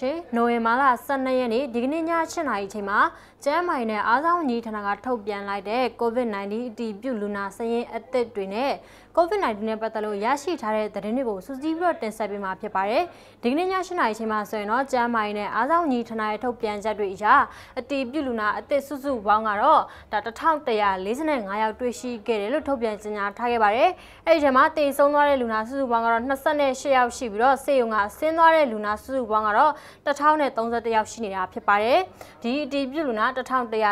ရှင်။နိုဝင်ဘာလ12ရက်နေ့ဒီကနေ့ည7:00နာရီအချိန်မှာကျန်းမာရေးနဲ့အားသောညီဌာနကထုတ်ပြန်လိုက်တဲ့ COVID-19 အတည်ပြုလူနာစာရင်းအသစ်တွေနဲ့ COVID-19 နဲ့ပတ်သက်လို့ရရှိထားတဲ့သတင်းတွေကိုစူးစီးပြီးတော့တင်ဆက်ပေးမှာဖြစ်ပါတယ်။ဒီကနေ့ည7:00နာရီအချိန်မှာဆိုရင်တော့ကျန်းမာရေးနဲ့အားသောညီဌာနရဲ့ထုတ်ပြန်ချက်တွေအရအတည်ပြုလူနာအသစ်စုစုပေါင်းကတော့ဒါ1145ယောက်တွေ့ရှိခဲ့တယ်လို့ထုတ်ပြန်ကြေညာထားခဲ့ပါတယ်။အဲဒီထဲမှာတည်ဆုံးသွားတဲ့လူနာစုစုပေါင်းကတော့28ယောက်ရှိပြီးတော့ဆေးရုံကဆင်းသွားတဲ့လူနာစုစုပေါင်းကတော့1031ယောက်ရှိနေတာဖြစ်ပါတယ်။ဒီအတည်ပြုလူနာ1145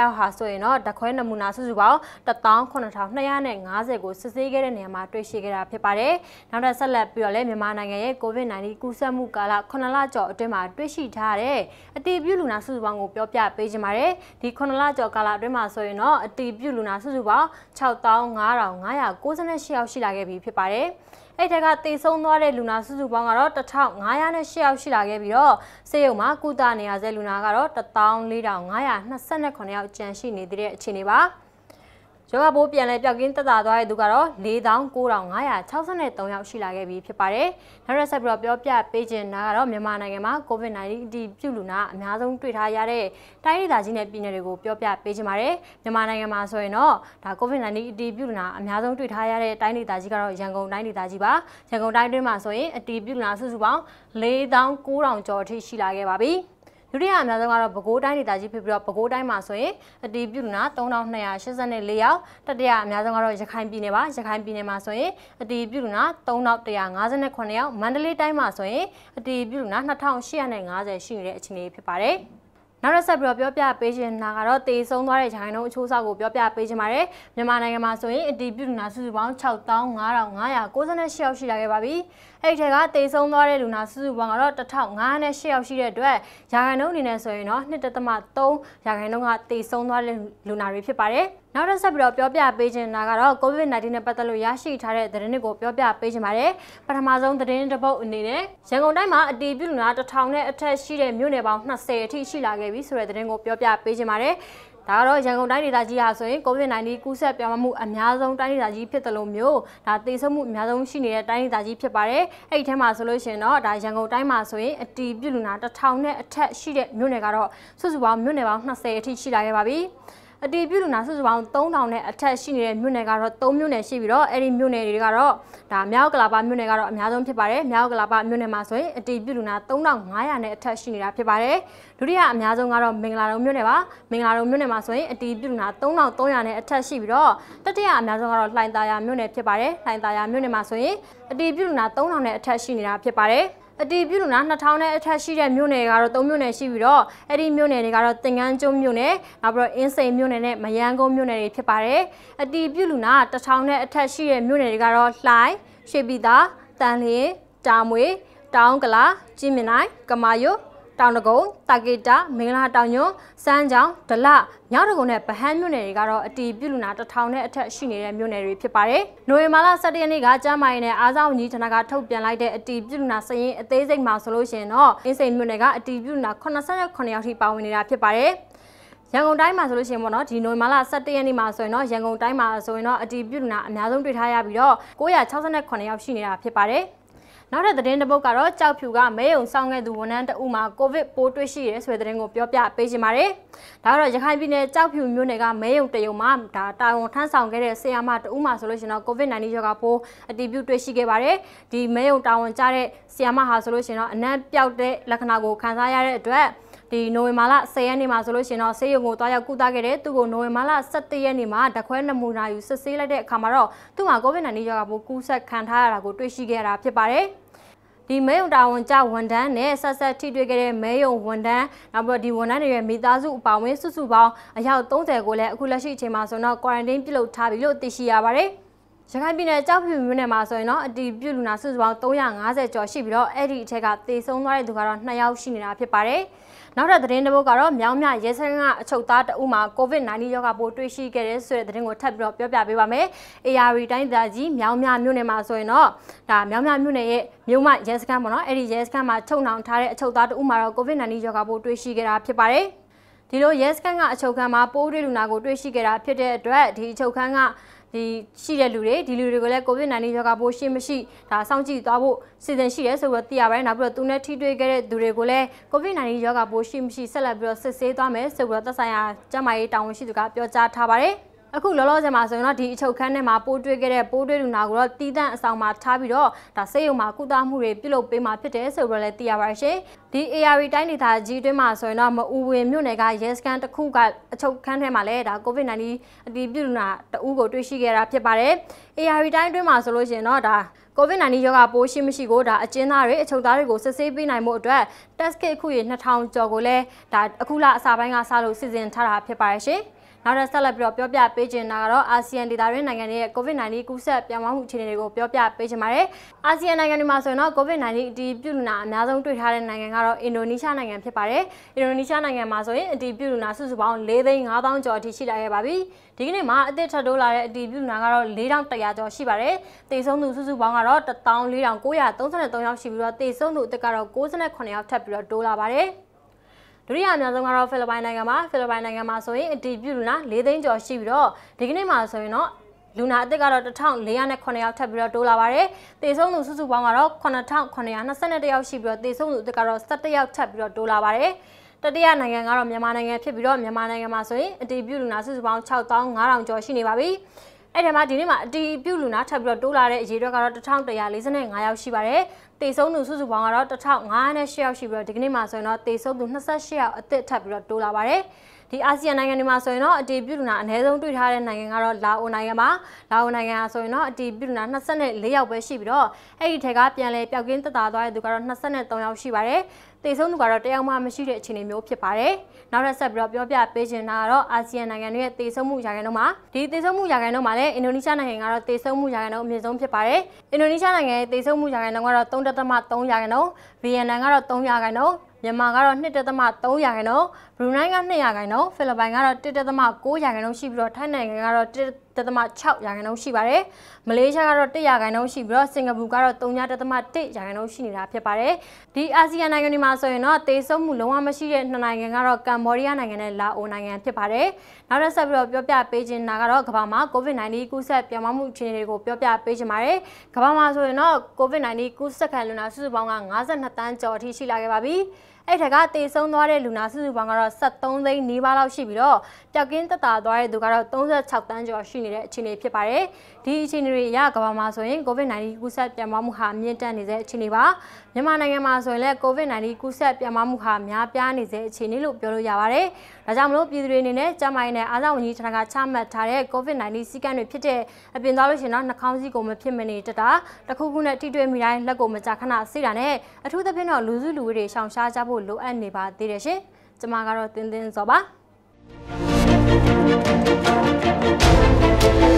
ယောက်ဟာဆိုရင်တော့ဓာတ်ခွဲနမူနာစုစုပေါင်း18250ကိုစစ်ဆေးခဲ့တဲ့နေရာမှာတွေ့ရှိခဲ့တာဖြစ်ပါတယ်။နောက်ထပ်ဆက်လက်ပြီးတော့လည်းမြန်မာနိုင်ငံရဲ့ COVID-19 ကူးစက်မှုကာလ9လကျော်အတွင်းမှာတွေ့ရှိထားတဲ့အတည်ပြုလူနာစုစုပေါင်းကိုပြောပြပေးခြင်းပါတယ်။ဒီ9လကျော်ကာလအတွင်းမှာဆိုရင်တော့အတည်ပြုလူနာစုစုပေါင်း6598ယောက်ရှိလာခဲ့ပြီဖြစ်ပါတယ်။အဲ့ထက်ကတေဆုံးသွားတဲ့လူနာစုစုပေါင်းကတော့1508ယောက်ရှိလာခဲ့ပြီးတော့ဆေးရုံမှာကုသနေရတဲ့လူနာကတော့14529ယောက်ကျန်ရှိနေသေးတဲ့အခြေအနေပါ။ယောဂဘိုးပြန်လဲပြောက်ကင်းတက်တာသွားတဲ့သူကတော့49,563ယောက်ရှိလာခဲ့ပြီဖြစ်ပါတယ်။နောက်ရက်ဆက်ပြီးတော့ပြောပြပေးချင်တာကတော့မြန်မာနိုင်ငံမှာ COVID-19 ပြုလူနာအများဆုံးတွေ့ထားရတဲ့တိုင်းဒေသကြီးနဲ့ပြည်နယ်တွေကိုပြောပြပေးချင်ပါတယ်။မြန်မာနိုင်ငံမှာဆိုရင်တော့ဒါ COVID-19 အတည်ပြုလူနာအများဆုံးတွေ့ထားရတဲ့တိုင်းဒေသကြီးကတော့ရန်ကုန်တိုင်းဒေသကြီးပါ။ရန်ကုန်တိုင်းတွင်းမှာဆိုရင်အတည်ပြုလူနာစုစုပေါင်း49,000ကျော်အထိရှိလာခဲ့ပါပြီ။ဒုတိယအများဆုံးကတော့ပဲခူးတိုင်းဒေသကြီးဖြစ်ပြီးတော့ပဲခူးတိုင်းမှာဆိုရင်အတီးပြုနာ3284ယောက်တတိယအများဆုံးကတော့ရခိုင်ပြည်နယ်ပါရခိုင်ပြည်နယ်မှာဆိုရင်အတီးပြုနာ3158ယောက်မန္တလေးတိုင်းမှာဆိုရင်အတီးပြုနာ2850ရှိနေတဲ့အခြေအနေဖြစ်ပါတယ်။နောက်ရက်ဆက်ပြီးတော့ပြောပြပေးခြင်းနာကတော့တည်ဆုံးသွားတဲ့ဂျိုင်းလုံးအချိုးအစားကိုပြောပြပေးခြင်းပါတယ်မြန်မာနိုင်ငံမှာဆိုရင်အတီးပြုလူနာစုစုပေါင်း65598ယောက်ရှိလာခဲ့ပါပြီအဲ့ဒီထက်ကတည်ဆုံးသွားတဲ့လူနာစုစုပေါင်းကတော့1508ယောက်ရှိတဲ့အတွက်ဂျိုင်းလုံးအနေနဲ့ဆိုရင်တော့2.3ရာခိုင်နှုန်းကတည်ဆုံးသွားတဲ့လူနာတွေဖြစ်ပါတယ်နောက်ထပ်ဆက်ပြီးတော့ပြောပြပေးချင်တာကတော့ COVID-19 နဲ့ပတ်သက်လို့ရရှိထားတဲ့သတင်းတွေကိုပြောပြပေးချင်ပါတယ်။ပထမဆုံးသတင်းတစ်ပုဒ်အနေနဲ့ရန်ကုန်တိုင်းမှာအတည်ပြုလူနာ1000နဲ့အထက်ရှိတဲ့မြို့နယ်ပေါင်း20အထိရှိလာခဲ့ပြီဆိုတဲ့သတင်းကိုပြောပြပေးချင်ပါတယ်။ဒါကတော့ရန်ကုန်တိုင်းဒေသကြီးဟာဆိုရင် COVID-19 ကူးစက်ပြောင်းလဲမှုအများဆုံးတိုင်းဒေသကြီးဖြစ်တယ်လို့မျိုးဒါသေဆုံးမှုအများဆုံးရှိနေတဲ့တိုင်းဒေသကြီးဖြစ်ပါတယ်။အဲ့ဒီထဲမှာဆိုလို့ရှိရင်တော့ဒါရန်ကုန်တိုင်းမှာဆိုရင်အတီးပြလူနာ1000နဲ့အထက်ရှိတဲ့မြို့နယ်ကတော့စုစုပေါင်းမြို့နယ်ပေါင်း20အထိရှိလာခဲ့ပါပြီ။အတီးပြလူနာစုစုပေါင်း3000နဲ့အထက်ရှိနေတဲ့မြို့နယ်ကတော့3မြို့နယ်ရှိပြီးတော့အဲ့ဒီမြို့နယ်တွေကတော့ဒါမြောက်ကလာပါမြို့နယ်ကတော့အများဆုံးဖြစ်ပါတယ်မြောက်ကလာပါမြို့နယ်မှာဆိုရင်အတီးပြလူနာ3500နဲ့အထက်ရှိနေတာဖြစ်ပါတယ်ဒုတိယအများဆုံးကတော့မင်္ဂလာတုံမြို့နယ်ပါမင်္ဂလာတုံမြို့နယ်မှာဆိုရင်အတီးပြလူနာ3300နဲ့အထက်ရှိပြီးတော့တတိယအများဆုံးကတော့လှိုင်သာယာမြို့နယ်ဖြစ်ပါတယ်လှိုင်သာယာမြို့နယ်မှာဆိုရင်အတီးပြလူနာ3000နဲ့အထက်ရှိနေတာဖြစ်ပါတယ်အတီးပြုလူနာ2000နဲ့အထက်ရှိတဲ့မြို့နယ်ကတော့3မြို့နယ်ရှိပြီးတော့အဲ့ဒီမြို့နယ်တွေကတော့တင်ကန်းကျွန်းမြို့နယ်နောက်ပြီးတော့အင်းစိန်မြို့နယ်နဲ့မရန်ကုန်မြို့နယ်တွေဖြစ်ပါတယ်အတီးပြုလူနာ1000နဲ့အထက်ရှိတဲ့မြို့နယ်တွေကတော့လှိုင်ရွှေပြည်သာတန်လျင်တာမွေတောင်ကလာကြည်မြင်နိုင် ကမာယုတ်တောင်တကုံတာကေတာမင်္ဂလာတောင်ညွန်းစမ်းချောင်းဒလညောင်တကုံနဲ့ဗဟန်းမြို့နယ်တွေကတော့အတီးပြုလူနာတစ်ထောင်နဲ့အထက်ရှိနေတဲ့မြို့နယ်တွေဖြစ်ပါတယ်။နိုဝင်ဘာလ17ရက်နေ့ကကျန်းမာရေးနဲ့အားစားဝန်ကြီးဌာနကထုတ်ပြန်လိုက်တဲ့အတီးပြုလူနာစာရင်းအသေးစိတ်မှာဆိုလို့ရှိရင်တော့အင်းစိန်မြို့နယ်ကအတီးပြုလူနာ89ယောက်ထိပါဝင်နေတာဖြစ်ပါတယ်။ရန်ကုန်တိုင်းမှာဆိုလို့ရှိရင်ပေါ့နော်ဒီနိုဝင်ဘာလ17ရက်နေ့မှာဆိုရင်တော့ရန်ကုန်တိုင်းမှာဆိုရင်တော့အတီးပြုလူနာအများဆုံးတွေ့ထားရပြီးတော့968ယောက်ရှိနေတာဖြစ်ပါတယ်။နောက်ထပ်သတင်းတစ်ပုဒ်ကတော့ကြောက်ဖြူကမဲယုံဆောင်ခဲ့သူဝန်ထမ်းတအုပ်မှာကိုဗစ်ပိုးတွေ့ရှိရဲဆိုတဲ့သတင်းကိုပြောပြပေးခြင်းပါတယ်။ဒါကတော့ရခိုင်ပြည်နယ်ကြောက်ဖြူမြို့နယ်ကမဲယုံတရုံမှာဒါတာဝန်ထမ်းဆောင်ခဲ့တဲ့ဆရာမတအုပ်မှာဆိုလို့ရှိရင်တော့ကိုဗစ် -19 ရောဂါပိုးအတည်ပြုတွေ့ရှိခဲ့ပါတယ်။ဒီမဲယုံတာဝန်ကျတဲ့ဆရာမဟာဆိုလို့ရှိရင်တော့အနံ့ပျောက်တဲ့လက္ခဏာကိုခံစားရတဲ့အတွက်ဒီနိုဝင်ဘာလ10ရက်နေ့မှာဆိုလို့ရှင်တော့ဆေးရုံကိုတွားရောက်ကုသခဲ့တယ်သူကိုနိုဝင်ဘာလ17ရက်နေ့မှာဓာတ်ခွဲနမူနာယူစစ်ဆေးလိုက်တဲ့အခါမှာတော့သူ့မှာ COVID-19 ရောဂါပိုးကူးစက်ခံထားရတာကိုတွေ့ရှိခဲ့ရတာဖြစ်ပါတယ်ဒီမဲယုံတာဝန်ကြဝန်တန်းနဲ့ဆက်ဆက်ထိတွေ့ခဲ့တဲ့မဲယုံဝန်တန်းနောက်ပြီးဒီဝန်တန်းတွေရဲ့မိသားစုအပါအဝင်စုစုပေါင်းအယောက်30ကိုလည်းအခုလက်ရှိအချိန်မှာဆိုတော့ quarantine ပြုလုပ်ထားပြီလို့သိရှိရပါတယ်ရခိုင်ပြည်နယ်ကြောက်ဖြူမြို့နယ်မှာဆိုရင်တော့အတီးပြုလူနာစုစုပေါင်း350ကျော်ရှိပြီးတော့အဲ့ဒီအထက်ကသေဆုံးသွားတဲ့သူကတော့2ယောက်ရှိနေတာဖြစ်ပါတယ်။နောက်ထပ်သတင်းတစ်ပုဒ်ကတော့မြောင်းမြရဲစခန်းကအချုပ်သားတအုပ်မှာ COVID-19 ရောဂါပိုးတွေ့ရှိခဲ့တဲ့ဆိုတဲ့သတင်းကိုထပ်ပြီးတော့ပြောပြပေးပါမယ်။ AR တိုင်းသားကြီးမြောင်းမြမြို့နယ်မှာဆိုရင်တော့ဒါမြောင်းမြမြို့နယ်ရဲ့မြို့မရဲစခန်းပေါ့နော်အဲ့ဒီရဲစခန်းမှာချုပ်နှောင်ထားတဲ့အချုပ်သားတအုပ်မှာတော့ COVID-19 ရောဂါပိုးတွေ့ရှိခဲ့တာဖြစ်ပါတယ်။ဒီလိုရဲစခန်းကအချုပ်ခန်းမှာပိုးတွေ့လူနာကိုတွေ့ရှိခဲ့တာဖြစ်တဲ့အတွက်ဒီအချုပ်ခန်းကဒီရှိတဲ့လူတွေဒီလူတွေကိုလည်း COVID-19 ရောဂါပိုးရှိမရှိဒါစောင့်ကြည့်သွားဖို့စီစဉ်ရှိတယ်ဆိုပြီးတော့သိရပါတယ်နောက်ပြီးတော့သူနဲ့ထိတွေ့ခဲ့တဲ့သူတွေကိုလည်း COVID-19 ရောဂါပိုးရှိမရှိဆက်လက်ပြီးတော့စစ်ဆေးသွားမယ်ဆိုပြီးတော့သက်ဆိုင်ရာကျန်းမာရေးတာဝန်ရှိသူကပြောကြားထားပါတယ်အခုလောလောဆယ်မှာဆိုရင်တော့ဒီအချုပ်ခန်းထဲမှာပိုးတွေ့ခဲ့တဲ့ပိုးတွေ့လူနာကိုတော့တီးတန့်အဆောင်မှာထားပြီးတော့ဒါဆေးရုံမှာကုသမှုတွေပြုလုပ်ပေးမှာဖြစ်တယ်ဆိုပြီးတော့လည်းသိရပါရှင်။ဒီ ARV တိုင်းဒေသကြီးအတွင်းမှာဆိုရင်တော့မအူဝင်မြို့နယ်ကရဲစခန်းတစ်ခုကအချုပ်ခန်းထဲမှာလည်းဒါ COVID-19 အတည်ပြုလူနာတဦးကိုတွေ့ရှိခဲ့တာဖြစ်ပါတယ်။ ARV တိုင်းအတွင်းမှာဆိုလို့ရှိရင်တော့ဒါ COVID-19 ရောဂါပိုးရှိမရှိကိုဒါအကျဉ်းသားတွေအချုပ်သားတွေကိုစစ်ဆေးပေးနိုင်မှုအတွက် test kit ခုရေ2000ကျော်ကိုလည်းဒါအခုလအစပိုင်းကစလို့စီစဉ်ထားတာဖြစ်ပါရဲ့ရှင်။နောက်ထပ်ဆက်လက်ပြီးတော့ပြောပြပေးချင်တာကတော့အာဆီယံဒေသတွင်းနိုင်ငံတွေရဲ့ COVID-19 ကူးစက်ပြောင်းလဲမှုအခြေအနေတွေကိုပြောပြပေးချင်ပါတယ်။အာဆီယံနိုင်ငံတွေမှာဆိုရင်တော့ COVID-19 အတည်ပြုလူနာအများဆုံးတွေ့ထားတဲ့နိုင်ငံကတော့အင်ဒိုနီးရှားနိုင်ငံဖြစ်ပါတယ်။အင်ဒိုနီးရှားနိုင်ငံမှာဆိုရင်အတည်ပြုလူနာစုစုပေါင်း၄သိန်း5000ကျော်အထိရှိလာခဲ့ပါပြီ။ဒီကနေ့မှာအသစ်ထပ်တိုးလာတဲ့အတည်ပြုလူနာကတော့4100ကျော်ရှိပါတယ်။သေဆုံးသူစုစုပေါင်းကတော့14933ယောက်ရှိပြီးတော့သေဆုံးသူအသက်ကတော့69ယောက်ထပ်ပြီးတော့တိုးလာပါတယ်။ဒုတိယအများဆုံးကတော့ဖိလစ်ပိုင်နိုင်ငံမှာဖိလစ်ပိုင်နိုင်ငံမှာဆိုရင်အတီးပြူလူနာ၄သိန်းကျော် ရှိပြီးတော့ဒီကနေ့မှာဆိုရင်တော့လူနာအသစ်ကတော့1409ယောက်ထပ်ပြီးတော့တိုးလာပါတယ်။သေဆုံးသူစုစုပေါင်းကတော့9922ယောက်ရှိပြီးတော့သေဆုံးသူအသစ်ကတော့17ယောက်ထပ်ပြီးတော့တိုးလာပါတယ်။တတိယနိုင်ငံကတော့မြန်မာနိုင်ငံဖြစ်ပြီးတော့မြန်မာနိုင်ငံမှာဆိုရင်အတီးပြူလူနာစုစုပေါင်း6500ကျော်ရှိနေပါပြီ။အဲ့ဒီမှာဒီနေ့မှာအတီးပြုလူနာထပ်ပြီးတော့တိုးလာတဲ့အရေအတွက်ကတော့1145ယောက်ရှိပါတယ်တေဆုံးသူစုစုပေါင်းကတော့1508ယောက်ရှိပြီးတော့ဒီကနေ့မှာဆိုရင်တော့တေဆုံးသူ28ယောက်အသစ်ထပ်ပြီးတော့တိုးလာပါတယ်။ဒီအာဆီယံနိုင်ငံတွေမှာဆိုရင်တော့အတီးပြုလူနာအနည်းဆုံးတွေ့ထားတဲ့နိုင်ငံကတော့လာအိုနိုင်ငံပါလာအိုနိုင်ငံဟာဆိုရင်တော့အတီးပြုလူနာ24ယောက်ပဲရှိပြီးတော့အဲ့ဒီထက်ကပြန်လဲပျောက်ကင်းတက်တာသွားတဲ့သူကတော့23ယောက်ရှိပါတယ်တေဆုံးသူကတော့တယောက်မှမရှိတဲ့အခြေအနေမျိုးဖြစ်ပါတယ်။နောက်ထပ်ဆက်ပြီးတော့ပြောပြပေးချင်တာကတော့အာဆီယံနိုင်ငံတွေရဲ့တေဆုံးမှုရာခိုင်နှုန်းမှာဒီတေဆုံးမှုရာခိုင်နှုန်းမှာလည်းအင်ဒိုနီးရှားနိုင်ငံကတော့တေဆုံးမှုရာခိုင်နှုန်းအမြင့်ဆုံးဖြစ်ပါတယ်။အင်ဒိုနီးရှားနိုင်ငံရဲ့တေဆုံးမှုရာခိုင်နှုန်းကတော့3.3ရာခိုင်နှုန်း၊ဗီယက်နမ်ကတော့3ရာခိုင်နှုန်းမြန်မာကတော့1.3ရာခိုင်နှုန်းဘရူနိုင်းက2ရာခိုင်နှုန်းဖိလစ်ပိုင်ကတော့1.6ရာခိုင်နှုန်းရှိပြီးတော့ထိုင်းနိုင်ငံကတော့1.6ရာခိုင်နှုန်းရှိပါတယ်။မလေးရှားကတော့1ရာခိုင်နှုန်းရှိပြီးတော့စင်ကာပူကတော့3.1ရာခိုင်နှုန်းရှိနေတာဖြစ်ပါတယ်။ဒီအာဆီယံနိုင်ငံတွေမှာဆိုရင်တော့တေဆုံးမှုလုံးဝမရှိတဲ့နှစ်နိုင်ငံကတော့ကမ္ဘောဒီးယားနိုင်ငံနဲ့လာအိုနိုင်ငံဖြစ်ပါတယ်။နောက်ထပ်ဆက်ပြီးတော့ပြောပြပေးခြင်းနာကတော့ကမ္ဘာမှာ COVID-19 ကူးစက်ပြောင်းလဲမှုအခြေအနေတွေကိုပြောပြပေးခြင်းပါတယ်။ကမ္ဘာမှာဆိုရင်တော့ COVID-19 ကူးစက်ခံလူနာစုစုပေါင်းက52တန်းကျော်အထိရှိလာခဲ့ပါပြီ။အဲ့ထက်ကတေဆုံးသွားတဲ့လူနာစုစုပေါင်းကတော့73သိန်းနီးပါးလောက်ရှိပြီးတော့ပျောက်ကင်းတက်တာသွားတဲ့သူကတော့36တန်းကျော်ရှိနေတဲ့အခြေအနေဖြစ်ပါတယ်ဒီအခြေအနေတွေအရကမ္ဘာမှာဆိုရင် COVID-19 ကူးစက်ပြန့်ပွားမှုဟာမြင့်တက်နေတဲ့အခြေအနေပါမြန်မာနိုင်ငံမှာဆိုရင်လည်း COVID-19 ကူးစက်ပြန့်ပွားမှုဟာများပြားနေတဲ့အခြေအနေလို့ပြောလို့ရပါတယ်ဒါကြောင့်မလို့ပြည်သူတွေအနေနဲ့ကျန်းမာရေးနဲ့အားသာဝန်ကြီးဌာနကချမှတ်ထားတဲ့ COVID-19 စည်းကမ်းတွေဖြစ်တဲ့အပြင်သွားလို့ရှင်တော့နှာခေါင်းစည်းကိုမဖြစ်မနေတက်တာတစ်ခုခုနဲ့ထိတွေ့မိတိုင်းလက်ကိုမကြာခဏဆေးတာနဲ့အထူးသဖြင့်တော့လူစုလူဝေးတွေရှောင်ရှားကြဖို့ဖို့လိုအပ်နေပါသေးတယ်ရှင်။ကျွန်မကတော့တင်းတင်းစောပါ။